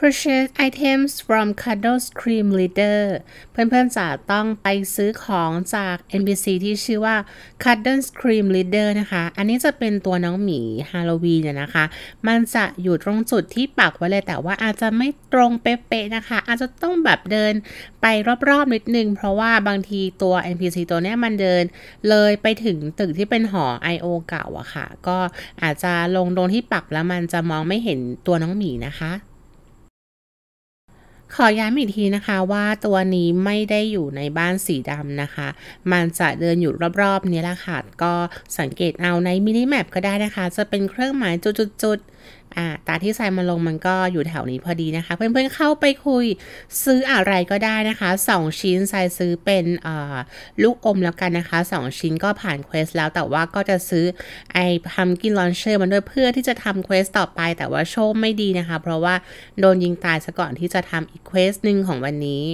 Purchase items from Cuddle Cream Leader เพื่อนๆ จะต้องไปซื้อของจาก NPC ที่ชื่อว่า Cuddle Cream Leader นะคะ อันนี้จะเป็นตัวน้องหมีฮาโลวีนนะคะ มันจะอยู่ตรงจุดที่ปักไว้เลย แต่ว่าอาจจะไม่ตรงเป๊ะๆนะคะ อาจจะต้องแบบเดินไปรอบๆ นิดนึง เพราะว่าบางทีตัว NPC ตัวนี้มันเดินเลยไปถึงตึกที่เป็นหอ I.O. เก่าอะค่ะ ก็อาจจะลงตรงที่ปักแล้วมันจะมองไม่เห็นตัวน้องหมีนะคะขอย้ำอีกทีนะคะว่าตัวนี้ไม่ได้อยู่ในบ้านสีดำนะคะ มันจะเดินอยู่รอบๆนี้ละค่ะก็สังเกตเอาในมินิแมปก็ได้นะคะ จะเป็นเครื่องหมายจุดๆอ่าตาที่ใส่มาลงมันก็อยู่แถวนี้พอดีนะคะ เพื่อนๆ เข้าไปคุยซื้ออะไรก็ได้นะคะ 2 ชิ้นใส่ซื้อเป็นอ่าลูกอมแล้วกันนะคะ 2 ชิ้นก็ผ่านเควสแล้ว แต่ว่าก็จะซื้อไอ้พัมกินลอนเชอร์มันด้วยเพื่อที่จะทำเควสต่อไปแต่ว่าโชคไม่ดีนะคะ เพราะว่าโดนยิงตายซะก่อนที่จะทำอีกเควสหนึ่งของวันนี้